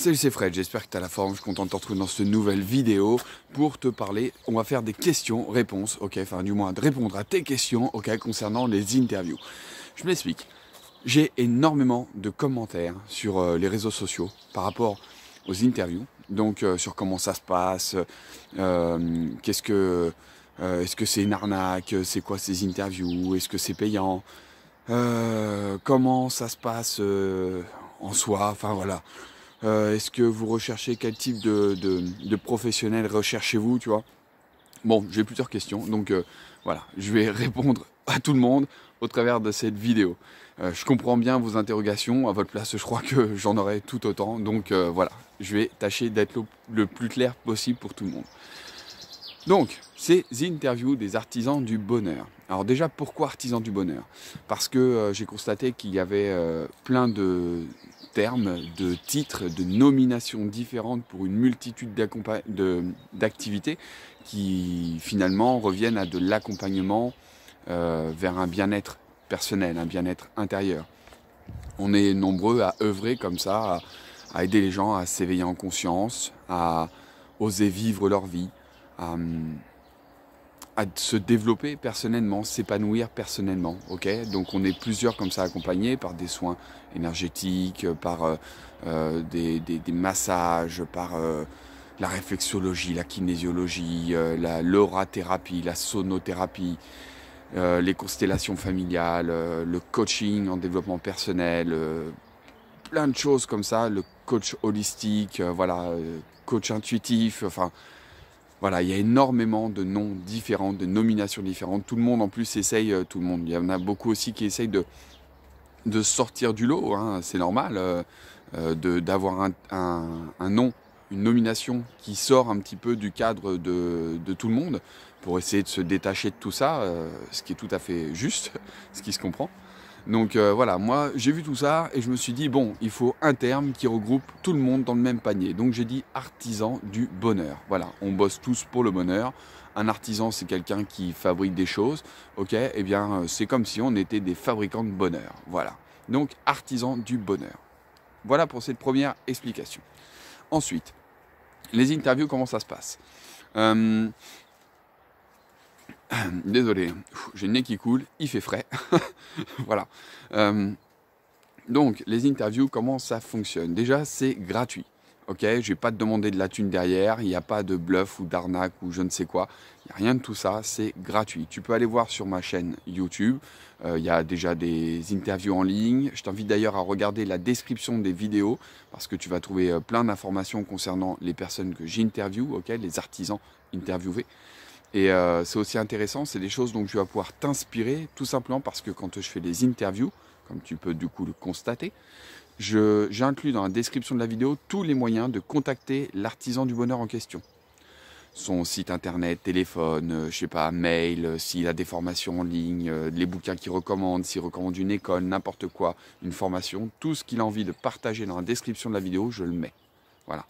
Salut, c'est Fred, j'espère que tu as la forme, je suis content de te retrouver dans cette nouvelle vidéo pour te parler, on va faire des questions-réponses, ok, enfin du moins de répondre à tes questions, ok, concernant les interviews. Je m'explique, j'ai énormément de commentaires sur euh, les réseaux sociaux par rapport aux interviews, donc euh, sur comment ça se passe, euh, qu'est-ce que... est-ce que c'est une arnaque C'est quoi ces interviews Est-ce que c'est payant Comment ça se passe en soi Enfin voilà. Euh, est-ce que vous recherchez quel type de, de, professionnel recherchez-vous, tu vois Bon, j'ai plusieurs questions, donc euh, voilà, je vais répondre à tout le monde au travers de cette vidéo. Euh, je comprends bien vos interrogations, à votre place je crois que j'en aurai tout autant, donc voilà, je vais tâcher d'être le, plus clair possible pour tout le monde. Donc, ces interviews des artisans du bonheur. Alors déjà, pourquoi artisans du bonheur Parce que j'ai constaté qu'il y avait plein de, de titres, de nominations différentes pour une multitude d'activités qui finalement reviennent à de l'accompagnement euh, vers un bien-être personnel, un bien-être intérieur. On est nombreux à œuvrer comme ça, à, aider les gens à s'éveiller en conscience, à oser vivre leur vie, à se développer personnellement, s'épanouir personnellement. Ok, donc on est plusieurs comme ça accompagnés par des soins énergétiques, par euh, euh, des, massages, par euh, la réflexologie, la kinésiologie, euh, la l'orathérapie, la sonothérapie, les constellations familiales, le coaching en développement personnel, plein de choses comme ça, le coach holistique, voilà, coach intuitif, enfin voilà, il y a énormément de noms différents, de nominations différentes. Tout le monde en plus essaye, euh, tout le monde. Il y en a beaucoup aussi qui essayent de, sortir du lot. Hein, c'est normal euh, euh, d'avoir un, nom, une nomination qui sort un petit peu du cadre de, tout le monde pour essayer de se détacher de tout ça, ce qui est tout à fait juste, ce qui se comprend. Donc euh, voilà, moi j'ai vu tout ça et je me suis dit, bon, il faut un terme qui regroupe tout le monde dans le même panier. Donc j'ai dit artisan du bonheur. Voilà, on bosse tous pour le bonheur. Un artisan, c'est quelqu'un qui fabrique des choses. Ok, eh bien euh, c'est comme si on était des fabricants de bonheur. Voilà. Donc artisan du bonheur. Voilà pour cette première explication. Ensuite, les interviews, comment ça se passe euh, Désolé, j'ai le nez qui coule, il fait frais. voilà. Euh, donc, les interviews, comment ça fonctionne Déjà, c'est gratuit. Ok, je vais pas te demander de la thune derrière, il n'y a pas de bluff ou d'arnaque ou je ne sais quoi. Il n'y a rien de tout ça, c'est gratuit. Tu peux aller voir sur ma chaîne YouTube, euh, il y a déjà des interviews en ligne. Je t'invite d'ailleurs à regarder la description des vidéos parce que tu vas trouver euh, plein d'informations concernant les personnes que j'interviewe, ok, les artisans interviewés. Et euh, c'est aussi intéressant, c'est des choses dont tu vas pouvoir t'inspirer, tout simplement parce que quand je fais des interviews, comme tu peux du coup le constater, j'inclus dans la description de la vidéo tous les moyens de contacter l'artisan du bonheur en question. Son site internet, téléphone, euh, je sais pas, mail, euh, s'il a des formations en ligne, les bouquins qu'il recommande, s'il recommande une école, n'importe quoi, une formation, tout ce qu'il a envie de partager dans la description de la vidéo, je le mets. Voilà.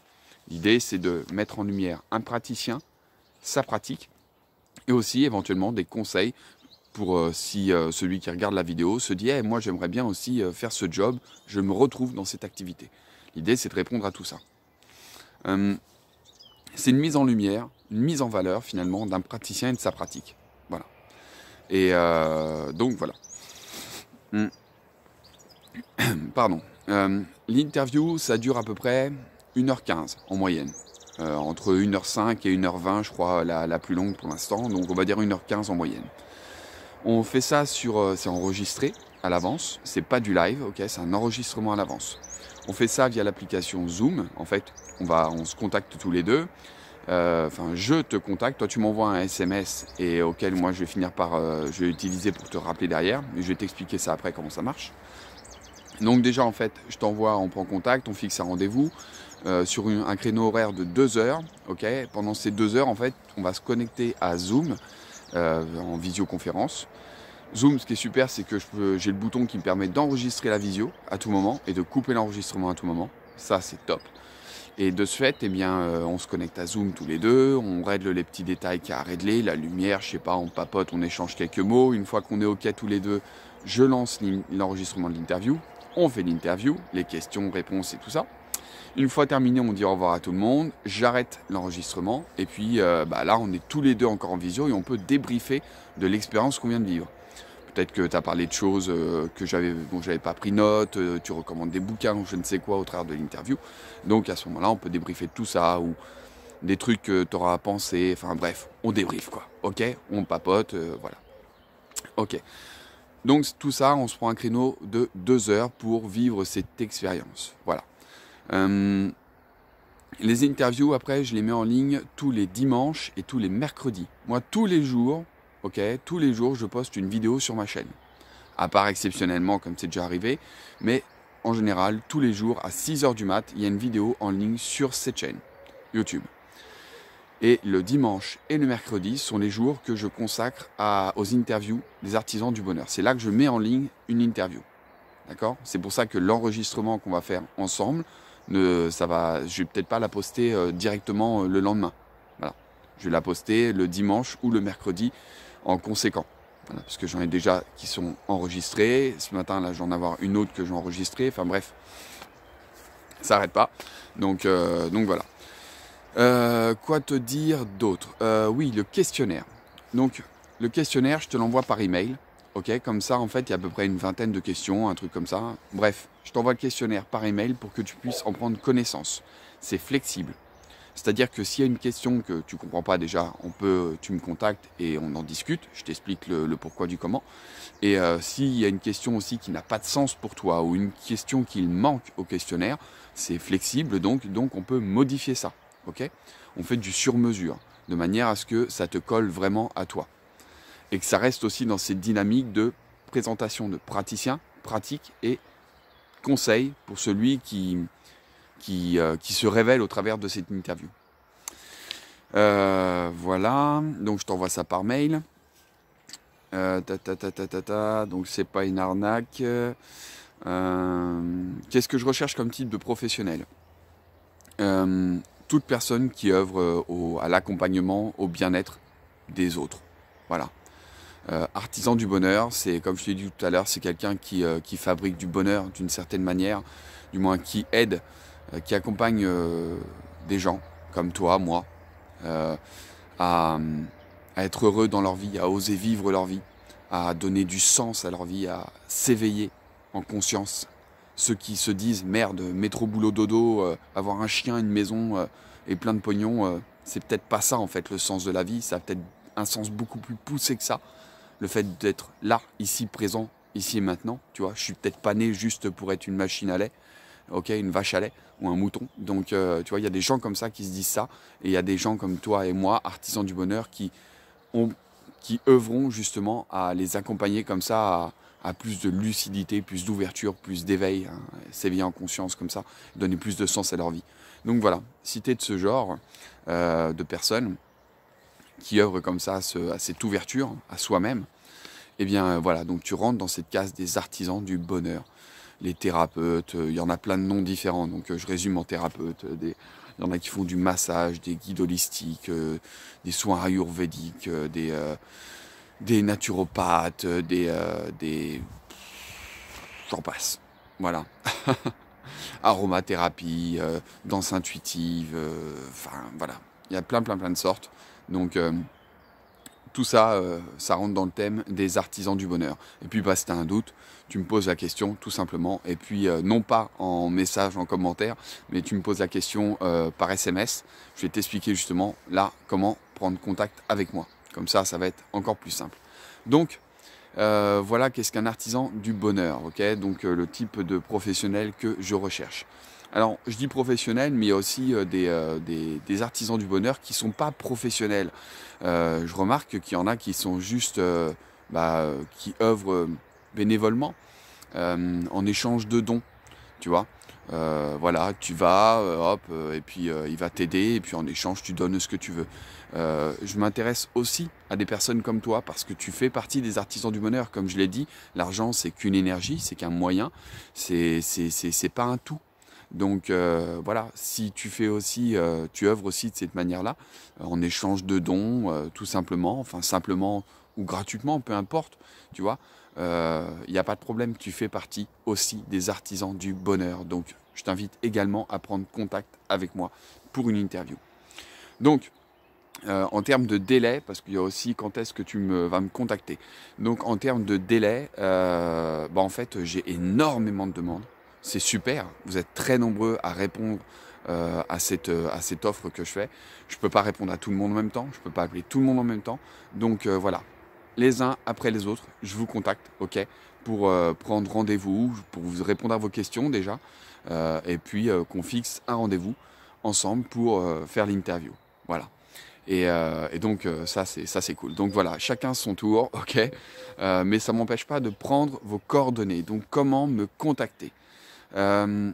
L'idée, c'est de mettre en lumière un praticien, sa pratique, et aussi éventuellement des conseils pour euh, si euh, celui qui regarde la vidéo se dit eh, moi j'aimerais bien aussi euh, faire ce job, je me retrouve dans cette activité. L'idée c'est de répondre à tout ça. Hum, c'est une mise en lumière, une mise en valeur finalement d'un praticien et de sa pratique. Voilà. Et donc voilà. Hum. Pardon. Hum, l'interview, ça dure à peu près 1h15 en moyenne. Euh, entre 1h05 et 1h20, je crois, la, plus longue pour l'instant. Donc on va dire 1h15 en moyenne. On fait ça sur. Euh, c'est enregistré à l'avance. C'est pas du live, ok C'est un enregistrement à l'avance. On fait ça via l'application Zoom. En fait, on, va, on se contacte tous les deux. Euh, enfin, je te contacte, toi tu m'envoies un SMS et auquel moi je vais finir par, je vais utiliser pour te rappeler derrière. mais je vais t'expliquer ça après comment ça marche. Donc déjà en fait, je t'envoie, on prend contact, on fixe un rendez-vous. Euh, sur un créneau horaire de deux heures. ok Pendant ces deux heures, en fait, on va se connecter à Zoom euh, en visioconférence. Zoom, ce qui est super, c'est que j'ai le bouton qui me permet d'enregistrer la visio à tout moment et de couper l'enregistrement à tout moment. Ça, c'est top. Et de ce fait, eh bien, euh, on se connecte à Zoom tous les deux, on règle les petits détails qu'il y a à régler, la lumière, je sais pas, on papote, on échange quelques mots. Une fois qu'on est OK tous les deux, je lance l'enregistrement de l'interview, on fait l'interview, les questions, réponses et tout ça. Une fois terminé, on dit au revoir à tout le monde, j'arrête l'enregistrement, et puis euh, bah, là, on est tous les deux encore en visio et on peut débriefer de l'expérience qu'on vient de vivre. Peut-être que tu as parlé de choses euh, que j'avais bon, pas pris note, euh, tu recommandes des bouquins ou je ne sais quoi au travers de l'interview. Donc à ce moment-là, on peut débriefer tout ça ou des trucs que tu auras à penser. Enfin bref, on débriefe quoi. Ok On papote, voilà. Ok. Donc tout ça, on se prend un créneau de deux heures pour vivre cette expérience. Voilà. Euh, les interviews, après, je les mets en ligne tous les dimanches et tous les mercredis. Moi, tous les jours, ok, tous les jours, je poste une vidéo sur ma chaîne. À part exceptionnellement, comme c'est déjà arrivé, mais en général, tous les jours à 6h du mat, il y a une vidéo en ligne sur cette chaîne YouTube. Et le dimanche et le mercredi sont les jours que je consacre aux interviews des artisans du bonheur. C'est là que je mets en ligne une interview. D'accord C'est pour ça que l'enregistrement qu'on va faire ensemble, ne, ça va, je vais peut-être pas la poster euh, directement euh, le lendemain. Je vais la poster le dimanche ou le mercredi en conséquent. parce que j'en ai déjà qui sont enregistrés. Ce matin, là, j'en avoir une autre que j'ai enregistrée. Enfin bref, ça n'arrête pas. Donc, euh, donc voilà. quoi te dire d'autre Oui, le questionnaire. Donc, le questionnaire, je te l'envoie par email. Ok, comme ça, en fait, il y a à peu près une vingtaine de questions, un truc comme ça. Bref, je t'envoie le questionnaire par email pour que tu puisses en prendre connaissance. C'est flexible. C'est-à-dire que s'il y a une question que tu comprends pas déjà, on peut, tu me contactes et on en discute. Je t'explique le, pourquoi du comment. Et euh, s'il y a une question aussi qui n'a pas de sens pour toi ou une question qui manque au questionnaire, c'est flexible donc, donc on peut modifier ça. On fait du sur-mesure de manière à ce que ça te colle vraiment à toi et que ça reste aussi dans cette dynamique de présentation de praticiens, pratique et conseil pour celui qui, euh, qui, se révèle au travers de cette interview. Euh, voilà, donc je t'envoie ça par mail. Euh, ta, ta, ta, ta, ta, donc c'est pas une arnaque. Euh, qu'est-ce que je recherche comme type de professionnel Toute personne qui œuvre à l'accompagnement, au bien-être des autres. Voilà. Euh, artisan du bonheur, c'est comme je l'ai dit tout à l'heure, c'est quelqu'un qui, euh, fabrique du bonheur d'une certaine manière, du moins qui aide, euh, qui accompagne des gens comme toi, moi, à, à, être heureux dans leur vie, à oser vivre leur vie, à donner du sens à leur vie, à s'éveiller en conscience. Ceux qui se disent merde, métro boulot dodo, avoir un chien, une maison et plein de pognon, c'est peut-être pas ça en fait le sens de la vie, ça a peut-être un sens beaucoup plus poussé que ça le fait d'être là, ici, présent, ici et maintenant. Tu vois, je suis peut-être pas né juste pour être une machine à lait, ok, une vache à lait ou un mouton. Donc, euh, tu vois, il y a des gens comme ça qui se disent ça, et il y a des gens comme toi et moi, artisans du bonheur, qui ont, qui œuvront justement à les accompagner comme ça. À, plus de lucidité, plus d'ouverture, plus d'éveil, hein, s'éveiller en conscience comme ça, donner plus de sens à leur vie. Donc voilà, si es de ce genre euh, de personnes, qui œuvre comme ça à, cette ouverture à soi-même, eh bien euh, voilà, donc tu rentres dans cette case des artisans du bonheur. Les thérapeutes, euh, il y en a plein de noms différents, donc euh, je résume en thérapeute. Des, il y en a qui font du massage, des guides holistiques, des soins ayurvédiques, des, des naturopathes, des. des... J'en passe. Voilà. Aromathérapie, danse intuitive, enfin voilà. Il y a plein, plein, plein de sortes. Donc euh, tout ça, euh, ça rentre dans le thème des artisans du bonheur. Et puis bah, si tu as un doute, tu me poses la question tout simplement. Et puis euh, non pas en message, en commentaire, mais tu me poses la question par SMS. Je vais t'expliquer justement là comment prendre contact avec moi. Comme ça, ça va être encore plus simple. Donc, voilà qu'est-ce qu'un artisan du bonheur, ok Donc le type de professionnel que je recherche. Alors, je dis professionnel, mais il y a aussi euh, euh, des, des, artisans du bonheur qui sont pas professionnels. Euh, je remarque qu'il y en a qui sont juste, bah, qui œuvrent bénévolement en échange de dons, tu vois. voilà, tu vas, hop, et puis il va t'aider, et puis en échange, tu donnes ce que tu veux. je m'intéresse aussi à des personnes comme toi, parce que tu fais partie des artisans du bonheur. Comme je l'ai dit, l'argent, c'est qu'une énergie, c'est qu'un moyen, c'est pas un tout. Donc euh, voilà, si tu fais aussi, euh, tu œuvres aussi de cette manière-là, euh, en échange de dons, tout simplement, enfin simplement ou gratuitement, peu importe, tu vois, il n'y a pas de problème, tu fais partie aussi des artisans du bonheur. Donc je t'invite également à prendre contact avec moi pour une interview. Donc, en termes de délai, parce qu'il y a aussi quand est-ce que tu me, vas me contacter. Donc en termes de délai, bah, en fait j'ai énormément de demandes c'est super. Vous êtes très nombreux à répondre euh, euh, à, cette, offre que je fais. Je ne peux pas répondre à tout le monde en même temps, je ne peux pas appeler tout le monde en même temps. Donc euh, voilà, les uns après les autres, je vous contacte, ok, pour prendre rendez-vous, pour vous répondre à vos questions déjà, et puis qu'on fixe un rendez-vous ensemble pour faire l'interview. Voilà. Et, donc ça c'est ça c'est cool. Donc voilà, chacun son tour, ok. mais ça ne m'empêche pas de prendre vos coordonnées. Donc comment me contacter euh,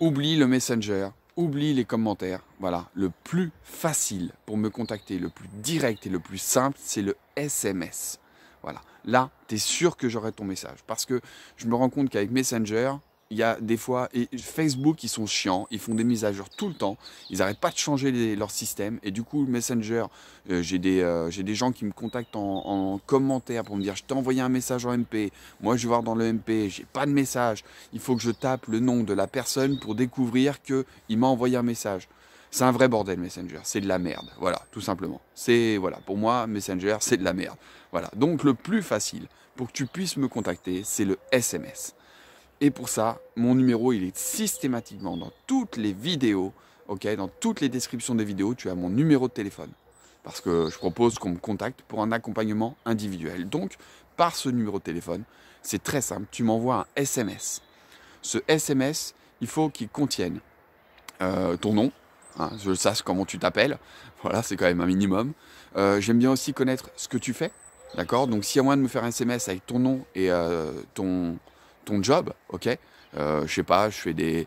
oublie le messenger, oublie les commentaires. Voilà, le plus facile pour me contacter, le plus direct et le plus simple, c'est le SMS. Voilà, là, tu es sûr que j'aurai ton message. Parce que je me rends compte qu'avec Messenger, il y a des fois, Facebook, ils sont chiants, ils font des mises à jour tout le temps, ils n'arrêtent pas de changer leur système, et du coup, Messenger, euh, j'ai des, euh, des, gens qui me contactent en, commentaire pour me dire, je t'ai envoyé un message en MP, moi je vais voir dans le MP, j'ai pas de message, il faut que je tape le nom de la personne pour découvrir qu'il m'a envoyé un message. C'est un vrai bordel Messenger, c'est de la merde, voilà, tout simplement. C'est voilà, pour moi Messenger, c'est de la merde. Voilà. Donc le plus facile pour que tu puisses me contacter, c'est le SMS. Et pour ça, mon numéro, il est systématiquement dans toutes les vidéos, ok, dans toutes les descriptions des vidéos, tu as mon numéro de téléphone. Parce que je propose qu'on me contacte pour un accompagnement individuel. Donc, par ce numéro de téléphone, c'est très simple, tu m'envoies un SMS. Ce SMS, il faut qu'il contienne euh, ton nom, hein, je sache comment tu t'appelles, voilà, c'est quand même un minimum. Euh, j'aime bien aussi connaître ce que tu fais, d'accord Donc, si à a de me faire un SMS avec ton nom et euh, ton, ton job, ok euh, Je sais pas, je fais des.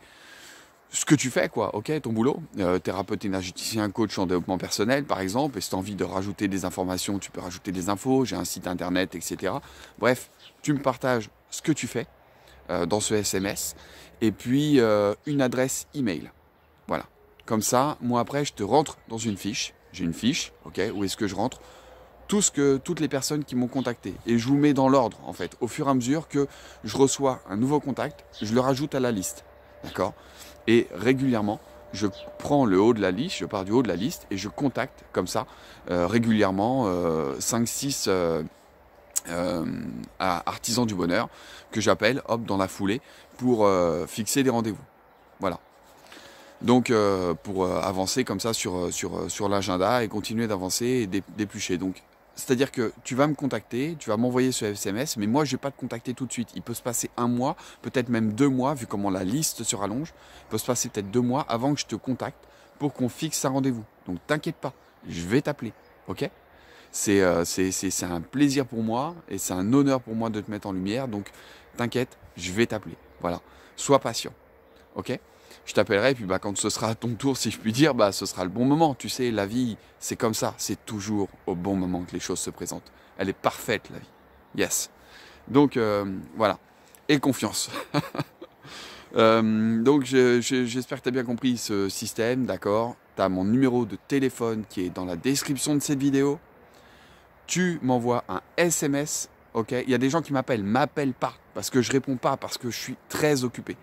Ce que tu fais, quoi, ok Ton boulot. Euh, thérapeute énergéticien, coach en développement personnel, par exemple. Et si tu as envie de rajouter des informations, tu peux rajouter des infos. J'ai un site internet, etc. Bref, tu me partages ce que tu fais euh, dans ce SMS. Et puis, euh, une adresse email. Voilà. Comme ça, moi après, je te rentre dans une fiche. J'ai une fiche, ok Où est-ce que je rentre que, toutes les personnes qui m'ont contacté. Et je vous mets dans l'ordre, en fait. Au fur et à mesure que je reçois un nouveau contact, je le rajoute à la liste. D'accord Et régulièrement, je prends le haut de la liste, je pars du haut de la liste et je contacte comme ça euh, régulièrement 5-6 euh, euh, artisans du bonheur que j'appelle, hop, dans la foulée pour fixer des rendez-vous. Voilà. Donc pour avancer comme ça sur, sur, sur l'agenda et continuer d'avancer et d'éplucher. Donc c'est-à-dire que tu vas me contacter, tu vas m'envoyer ce SMS, mais moi je ne vais pas te contacter tout de suite. Il peut se passer un mois, peut-être même deux mois, vu comment la liste se rallonge. Il peut se passer peut-être deux mois avant que je te contacte pour qu'on fixe un rendez-vous. Donc t'inquiète pas, je vais t'appeler. Ok euh, C'est un plaisir pour moi et c'est un honneur pour moi de te mettre en lumière. Donc t'inquiète, je vais t'appeler. Voilà. Sois patient. Ok je t'appellerai, puis bah, quand ce sera à ton tour, si je puis dire, bah, ce sera le bon moment. Tu sais, la vie, c'est comme ça. C'est toujours au bon moment que les choses se présentent. Elle est parfaite, la vie. Yes. Donc, euh, voilà. Et confiance. Euh, donc, j'espère que tu as bien compris ce système, d'accord Tu as mon numéro de téléphone qui est dans la description de cette vidéo. Tu m'envoies un SMS, ok Il y a des gens qui m'appellent, m'appellent pas, parce que je réponds pas, parce que je suis très occupé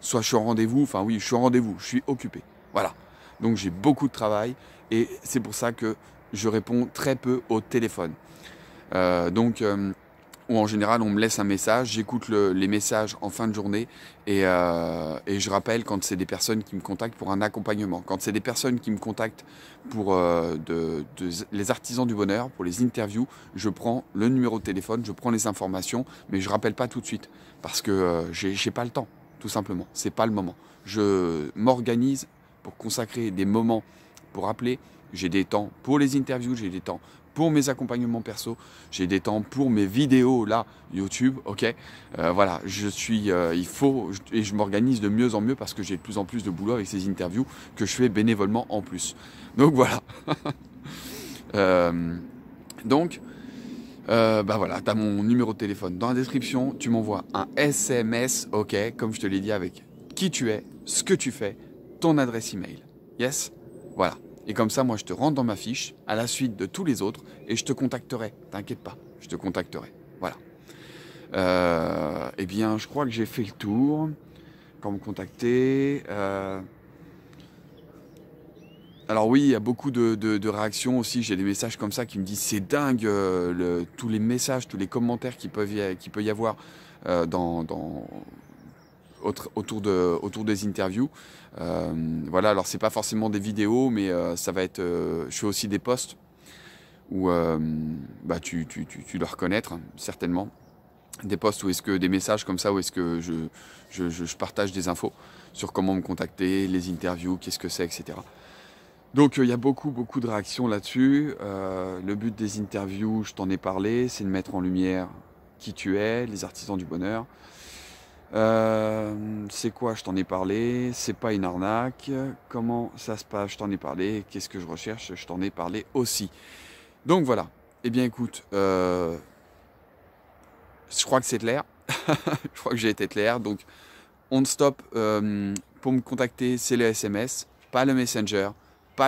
soit je suis au rendez-vous, enfin oui, je suis au rendez-vous, je suis occupé. Voilà. Donc j'ai beaucoup de travail et c'est pour ça que je réponds très peu au téléphone. Euh, donc, euh, ou en général, on me laisse un message, j'écoute les messages en fin de journée euh, et, je rappelle quand c'est des personnes qui me contactent pour un accompagnement. Quand c'est des personnes qui me contactent pour les artisans du bonheur, pour les interviews, je prends le numéro de téléphone, je prends les informations, mais je rappelle pas tout de suite parce que j'ai pas le temps tout simplement. C'est pas le moment. Je m'organise pour consacrer des moments pour appeler. J'ai des temps pour les interviews, j'ai des temps pour mes accompagnements perso, j'ai des temps pour mes vidéos là YouTube, ok. Euh, voilà, je suis, euh, il faut et je m'organise de mieux en mieux parce que j'ai de plus en plus de boulot avec ces interviews que je fais bénévolement en plus. Donc voilà. Euh, donc euh, bah voilà, t'as mon numéro de téléphone dans la description, tu m'envoies un SMS, ok, comme je te l'ai dit, avec qui tu es, ce que tu fais, ton adresse email. Yes Voilà. Et comme ça, moi, je te rentre dans ma fiche à la suite de tous les autres et je te contacterai. T'inquiète pas, je te contacterai. Voilà. Euh, eh bien, je crois que j'ai fait le tour. comment me contacter. Euh, alors oui, il y a beaucoup de, réactions aussi. J'ai des messages comme ça qui me disent c'est dingue euh, tous les messages, tous les commentaires qui peuvent qui peut y avoir euh, dans, autour, de, autour des interviews. Euh, voilà, alors c'est pas forcément des vidéos, mais ça va être. je fais aussi des posts où bah, tu, dois reconnaître hein, certainement des posts ou est-ce que des messages comme ça où est-ce que je, partage des infos sur comment me contacter, les interviews, qu'est-ce que c'est, etc. Donc euh, il y a beaucoup, beaucoup de réactions là-dessus. Euh, le but des interviews, je t'en ai parlé, c'est de mettre en lumière qui tu es, les artisans du bonheur. Euh, c'est quoi, je t'en ai parlé, c'est pas une arnaque, comment ça se passe, je t'en ai parlé, qu'est-ce que je recherche, je t'en ai parlé aussi. Donc voilà, eh bien écoute, je crois que c'est clair, je crois que j'ai été clair, donc on stop pour me contacter, c'est le SMS, pas le Messenger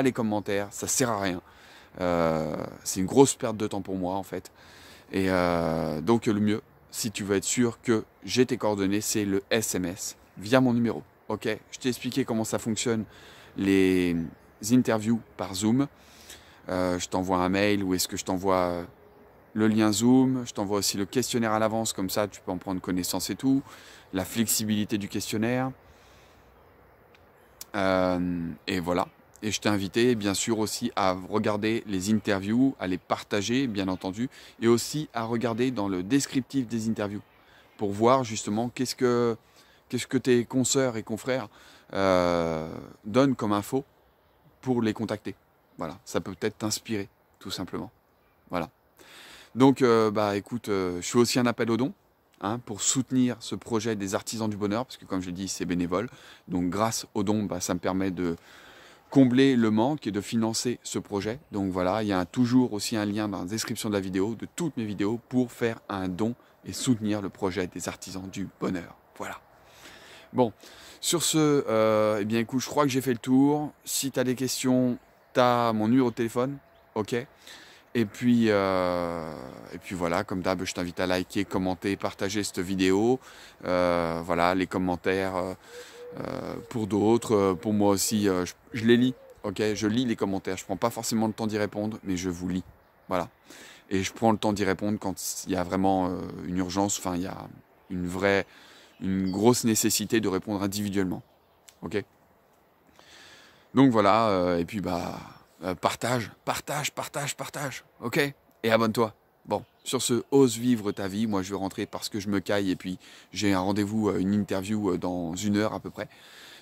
les commentaires, ça sert à rien. Euh, c'est une grosse perte de temps pour moi en fait. Et euh, donc le mieux, si tu veux être sûr que j'ai tes coordonnées, c'est le SMS via mon numéro. Ok, je t'ai expliqué comment ça fonctionne les interviews par Zoom. Euh, je t'envoie un mail ou est-ce que je t'envoie le lien Zoom, je t'envoie aussi le questionnaire à l'avance, comme ça tu peux en prendre connaissance et tout, la flexibilité du questionnaire. et voilà. Et je t'ai invité bien sûr aussi à regarder les interviews, à les partager bien entendu, et aussi à regarder dans le descriptif des interviews pour voir justement qu'est-ce que, qu'est-ce que tes consoeurs et confrères euh, donnent comme info pour les contacter. Voilà, ça peut peut-être t'inspirer tout simplement. Voilà. Donc, euh, bah, écoute, euh, je fais aussi un appel aux dons hein, pour soutenir ce projet des artisans du bonheur, parce que comme je l'ai dit, c'est bénévole. Donc, grâce aux dons, bah, ça me permet de, combler le manque et de financer ce projet. Donc voilà, il y a toujours aussi un lien dans la description de la vidéo, de toutes mes vidéos, pour faire un don et soutenir le projet des artisans du bonheur. Voilà. Bon, sur ce, euh, eh bien écoute, je crois que j'ai fait le tour. Si tu as des questions, tu as mon numéro de téléphone, ok et puis, euh, et puis voilà, comme d'hab, je t'invite à liker, commenter, partager cette vidéo. Euh, voilà, les commentaires euh, euh, pour d'autres, euh, pour moi aussi, euh, je, les lis. Ok, je lis les commentaires. Je prends pas forcément le temps d'y répondre, mais je vous lis. Voilà. Et je prends le temps d'y répondre quand il y a vraiment une urgence. Enfin, il y a une vraie, une grosse nécessité de répondre individuellement. Ok. Donc voilà. et puis bah, partage, partage, partage, partage. Ok. Et abonne-toi. Bon, sur ce, ose vivre ta vie. Moi, je vais rentrer parce que je me caille et puis j'ai un rendez-vous, euh, une interview euh, dans une heure à peu près.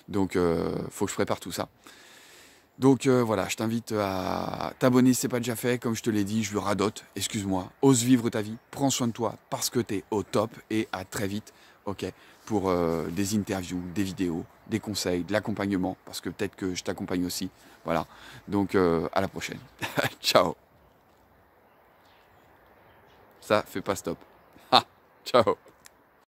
Donc, il euh, faut que je prépare tout ça. Donc voilà, je t'invite à t'abonner si ce n'est pas déjà fait. Comme je te l'ai dit, je le radote, excuse-moi. Ose vivre ta vie, prends soin de toi parce que tu es au top et à très vite, ok, pour des interviews, des vidéos, des conseils, de l'accompagnement parce que peut-être que je t'accompagne aussi. Voilà, donc à la prochaine. Ciao ça fait pas stop. Ha ciao